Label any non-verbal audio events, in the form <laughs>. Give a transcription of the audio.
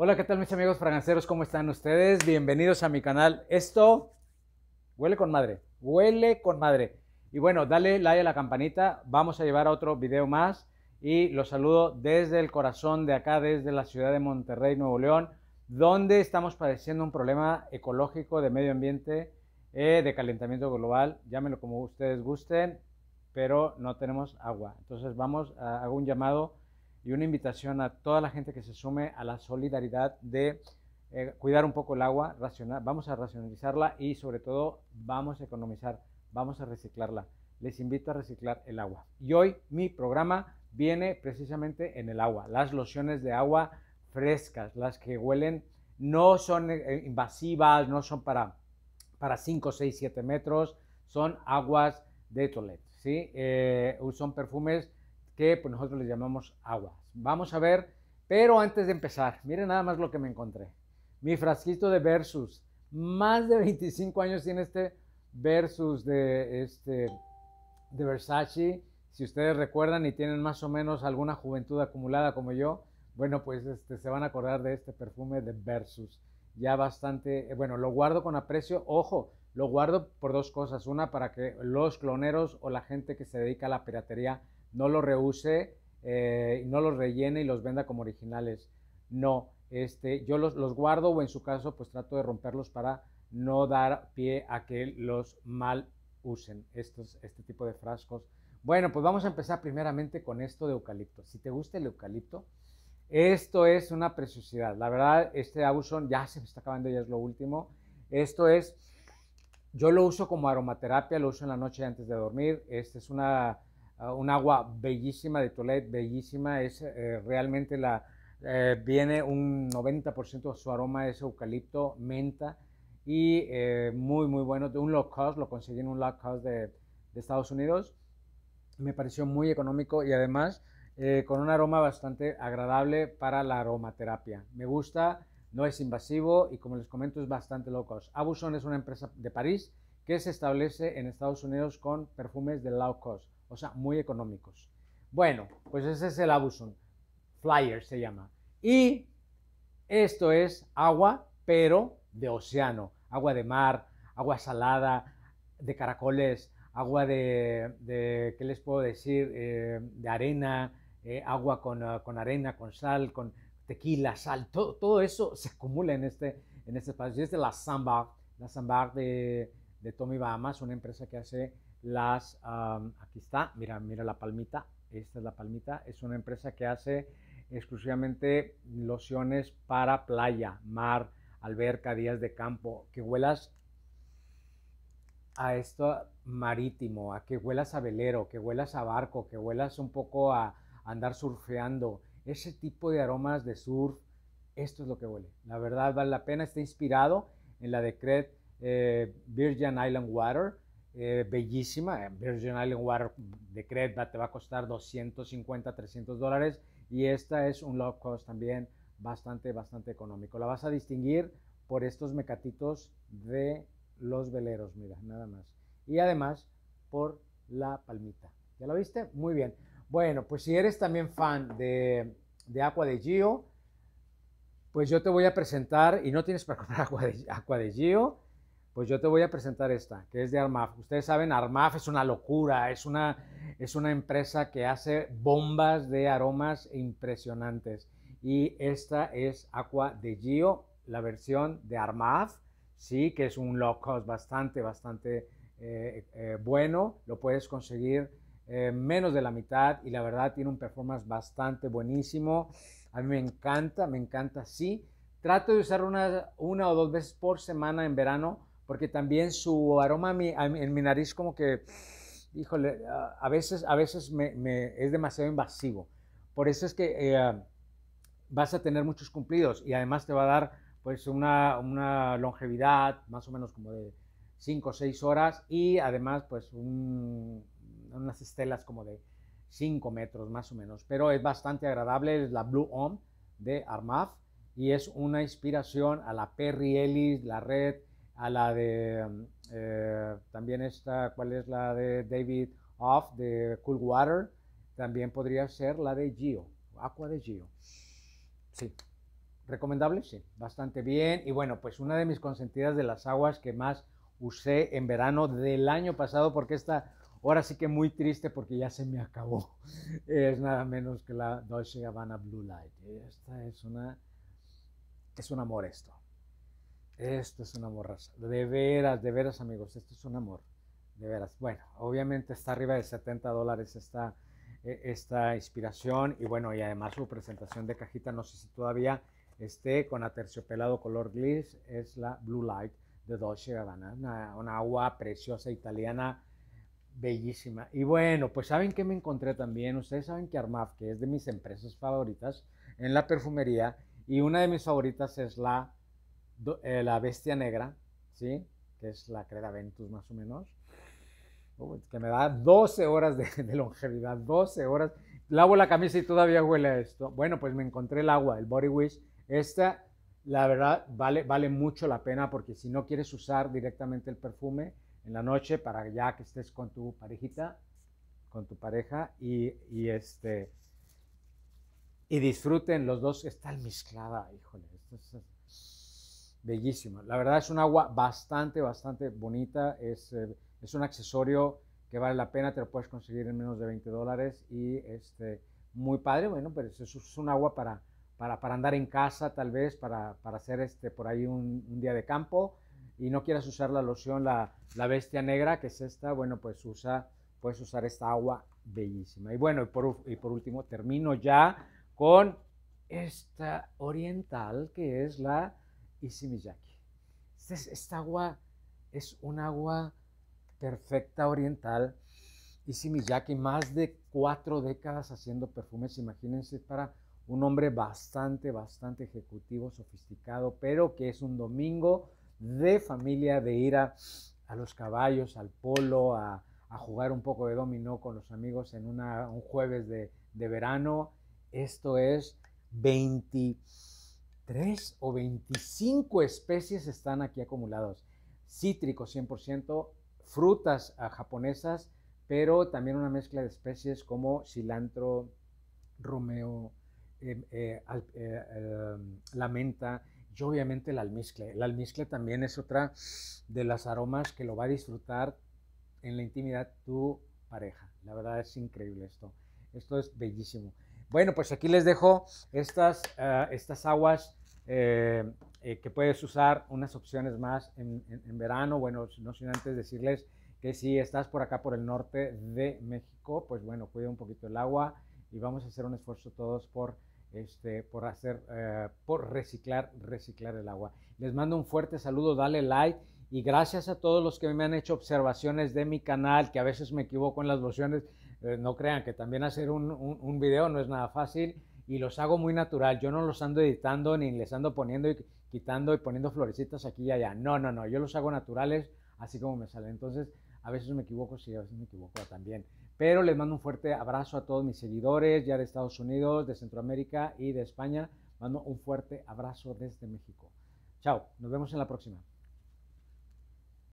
Hola, ¿qué tal mis amigos franceros? ¿Cómo están ustedes? Bienvenidos a mi canal. Esto huele con madre, huele con madre. Y bueno, dale like a la campanita, vamos a llevar a otro video más y los saludo desde el corazón de acá, desde la ciudad de Monterrey, Nuevo León, donde estamos padeciendo un problema ecológico de medio ambiente, eh, de calentamiento global, llámenlo como ustedes gusten, pero no tenemos agua. Entonces vamos, a, hago un llamado y una invitación a toda la gente que se sume a la solidaridad de eh, cuidar un poco el agua, vamos a racionalizarla y sobre todo vamos a economizar, vamos a reciclarla. Les invito a reciclar el agua. Y hoy mi programa viene precisamente en el agua, las lociones de agua frescas, las que huelen, no son eh, eh, invasivas, no son para, para 5, 6, 7 metros, son aguas de toilette, son perfumes que pues, nosotros les llamamos aguas. Vamos a ver, pero antes de empezar, miren nada más lo que me encontré. Mi frasquito de Versus. Más de 25 años tiene este Versus de, este, de Versace. Si ustedes recuerdan y tienen más o menos alguna juventud acumulada como yo, bueno, pues este, se van a acordar de este perfume de Versus. Ya bastante, eh, bueno, lo guardo con aprecio. Ojo, lo guardo por dos cosas. Una, para que los cloneros o la gente que se dedica a la piratería no los reuse, eh, no los rellene y los venda como originales. No, este, yo los, los guardo o en su caso pues trato de romperlos para no dar pie a que los mal usen estos, este tipo de frascos. Bueno, pues vamos a empezar primeramente con esto de eucalipto. Si te gusta el eucalipto, esto es una preciosidad. La verdad, este Auson ya se me está acabando, ya es lo último. Esto es, yo lo uso como aromaterapia, lo uso en la noche antes de dormir. Este es una Ah, un agua bellísima de Toilette, bellísima, es eh, realmente la... Eh, viene un 90% de su aroma es eucalipto, menta y eh, muy muy bueno, de un low cost, lo conseguí en un low cost de, Estados Unidos, me pareció muy económico y además con un aroma bastante agradable para la aromaterapia. Me gusta, no es invasivo y como les comento es bastante low cost. Abuson es una empresa de París que se establece en Estados Unidos con perfumes de low cost o sea, muy económicos. Bueno, pues ese es el abuso. Flyer se llama. Y esto es agua, pero de océano, agua de mar, agua salada, de caracoles, agua de, de ¿qué les puedo decir? Eh, de arena, eh, agua ah, con, arena, con sal, con tequila, sal, todo, eso <laughs> se acumula en este, en este espacio. Y es de la Samba, la Samba de, de Tommy Bahamas, una empresa que hace las, aquí está, mira, mira la palmita, esta es la palmita, es una empresa que hace exclusivamente lociones para playa, mar, alberca, días de campo, que huelas a esto marítimo, a que huelas a velero, que huelas a barco, que huelas un poco a, andar surfeando, ese tipo de aromas de surf, esto es lo que huele. La verdad vale la pena, está inspirado en la Decret eh, Virgin Island Water, eh, bellísima. Virgin Island de CREDA te va a costar 250, 300 dólares y esta es un low cost también bastante, bastante económico. La vas a distinguir por estos mecatitos de los veleros, mira, nada más. Y además por la palmita. ¿Ya lo viste? Muy bien. Bueno, pues si eres también fan de, de Agua de Gio, pues yo te voy a presentar, y no tienes para comprar <laughs> Agua de, Agua de Gio, pues yo te voy a presentar esta, que es de Armaf. Ustedes saben, Armaf es una locura, es una, es una empresa que hace bombas de aromas impresionantes. Y esta es Aqua de Gio, la versión de Armaf, sí, que es un low cost bastante, bastante eh, eh, bueno. Lo puedes conseguir eh, menos de la mitad y la verdad tiene un performance bastante buenísimo. A mí me encanta, me encanta, sí. Trato de usar una, una o dos veces por semana en verano porque también su aroma en mi nariz como que, híjole, a veces, a veces me, es demasiado invasivo. Por eso es que eh, vas a tener muchos cumplidos y además te va a dar pues una, longevidad más o menos como de 5 o 6 horas y además pues unas estelas como de 5 metros más o menos. Pero es bastante agradable, es la Blue Om de Armaf y es una inspiración a la Perry Ellis, la Red, a la de eh, también esta, ¿cuál es la de David Off de Cool Water? También podría ser la de Gio, Aqua de Gio. Sí, recomendable, sí, bastante bien. Y bueno, pues una de mis consentidas de las aguas que más usé en verano del año pasado, porque esta ahora sí que muy triste porque ya se me acabó. <laughs> Es nada menos que la Dolce Havana Blue Light. Esta es una, es un amor esto. Esto es una morraza. De veras, de veras amigos, esto es un amor. De veras. Bueno, obviamente está arriba de 70 dólares esta, e, esta inspiración y bueno, y además su presentación de cajita, no sé si todavía esté con aterciopelado color gris, es la Blue Light de Dolce Gabbana, una agua preciosa italiana, bellísima. Y bueno, pues saben que me encontré también, ustedes saben que Armaf, que es de mis empresas favoritas en la perfumería, y una de mis favoritas es la eh, la bestia negra, ¿sí? que es la Creda Ventus más o menos, que me da 12 horas de, longevidad, 12 horas. Lavo la camisa y todavía huele esto. Bueno, pues me encontré el agua, el Body Wish. Esta, la verdad, vale, vale mucho la pena porque si no quieres usar directamente el perfume en la noche para ya que estés con tu parejita, con tu pareja y, este y disfruten los dos, está mezclada, híjole, esto es, bellísima. La verdad es un agua bastante, bastante bonita. Eh, es, un accesorio que vale la pena, te lo puedes conseguir en menos de 20 dólares y este, muy padre, bueno, pero pues es, es un agua para, para, andar en casa tal vez, para, hacer este, por ahí un, día de campo y no quieras usar la loción, la, bestia negra, que es esta, bueno, pues usa, puedes usar esta agua bellísima. Y bueno, y por, y por último termino ya con esta oriental que es la Isimiyaki. Esta agua es un agua perfecta oriental. Isimiyaki, más de cuatro décadas haciendo perfumes, imagínense, para un hombre bastante, bastante ejecutivo, sofisticado, pero que es un domingo de familia, de ir a, los caballos, al polo, a, jugar un poco de dominó con los amigos en una, un jueves de, de verano. Esto es 20 Tres o 25 especies están aquí acumulados. Cítricos 100%, frutas ah, japonesas, pero también una mezcla de especies como cilantro, romeo, em, eh, eh, em, lamenta, la menta y obviamente el almizcle. El almizcle también es otra de las aromas que lo va a disfrutar en la intimidad tu pareja. La verdad es increíble esto. Esto es bellísimo. Bueno, pues aquí les dejo estas, ah, estas aguas eh, eh, que puedes usar unas opciones más en, verano. Bueno, no sin antes decirles que si estás por acá por el norte de México, pues bueno, cuida un poquito el agua y vamos a hacer un esfuerzo todos por, este, por hacer, eh, por reciclar, reciclar el agua. Les mando un fuerte saludo, dale like y gracias a todos los que me han hecho observaciones de mi canal, que a veces me equivoco en las lociones no crean que también hacer un, un video no es nada fácil y los hago muy natural. Yo no los ando editando ni les ando poniendo y quitando y poniendo florecitas aquí y allá. No, no, no, yo los hago naturales así como me salen. Entonces, a veces me equivoco, sí, a veces me equivoco también. Pero les mando un fuerte abrazo a todos mis seguidores, ya de Estados Unidos, de Centroamérica y de España. Mando un fuerte abrazo desde México. Chao, nos vemos en la próxima.